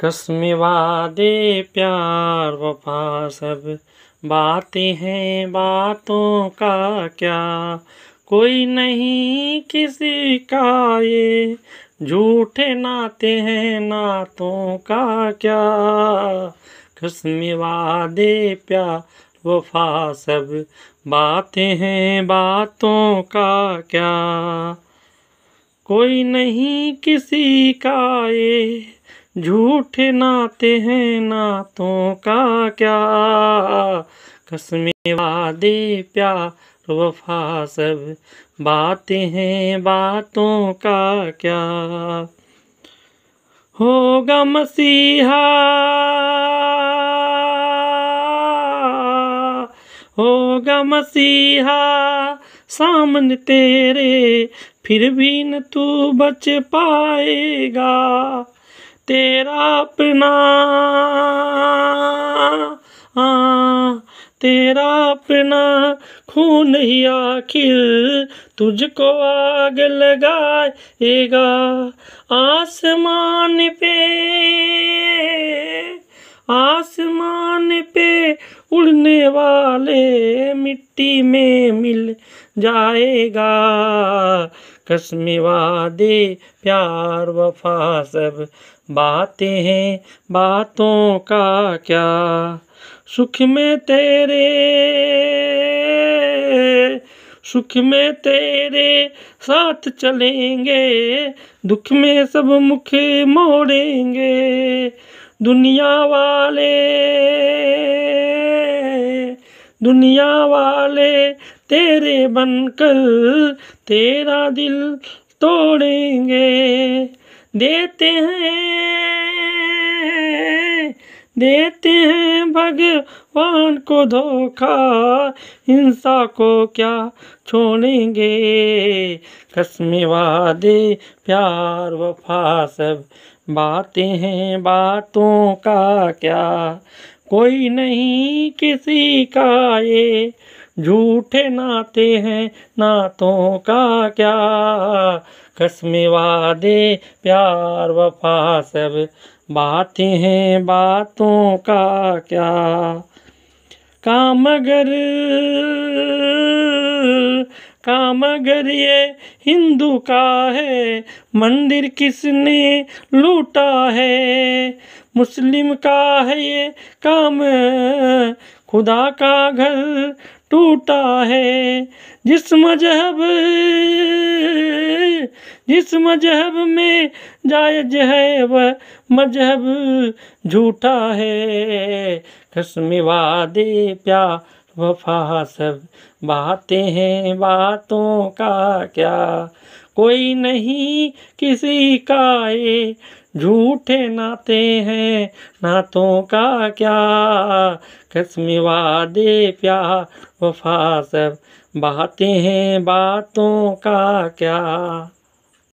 कसम वादे प्यार वफा सब बातें हैं बातों का क्या कोई नहीं किसी का ये झूठे नाते हैं नातों का क्या कसम वादे प्यार वफा सब बातें हैं बातों का क्या कोई नहीं किसी का ये झूठे नाते हैं नातों का क्या कसमें वादे प्यार वफा सब बातें हैं बातों का क्या होगा मसीहा होगा मसीहा सामने तेरे फिर भी न तू बच पाएगा तेरा अपना आ, तेरा अपना खून ही आखिर तुझको आग लगाएगा आसमान पे आसमान पे उड़ने वाले मिट्टी में मिल जाएगा कश्मी वादे प्यार वफा सब बातें हैं बातों का क्या सुख में तेरे सुख में तेरे साथ चलेंगे दुख में सब मुख मोड़ेंगे दुनिया वाले दुनिया वाले तेरे बनकर तेरा दिल तोड़ेंगे देते हैं देते हैं भगवान को धोखा हिंसा को क्या छोड़ेंगे कसमें वादे प्यार वफा सब बातें हैं बातों का क्या कोई नहीं किसी का ये झूठे नाते हैं नातों का क्या कसम वादे प्यार वफा सब बातें हैं बातों का क्या काम अगर काम अगर ये हिंदू का है मंदिर किसने लूटा है मुस्लिम का है ये काम खुदा का घर टूटा है जिस मजहब जिस मजहब में जायज है वह मजहब झूठा है कसम वादे वफा सब बातें हैं बातों का क्या कोई नहीं किसी का ये झूठे नाते हैं नातों का क्या कश्मी वादे प्यार वफा सब बातें हैं बातों का क्या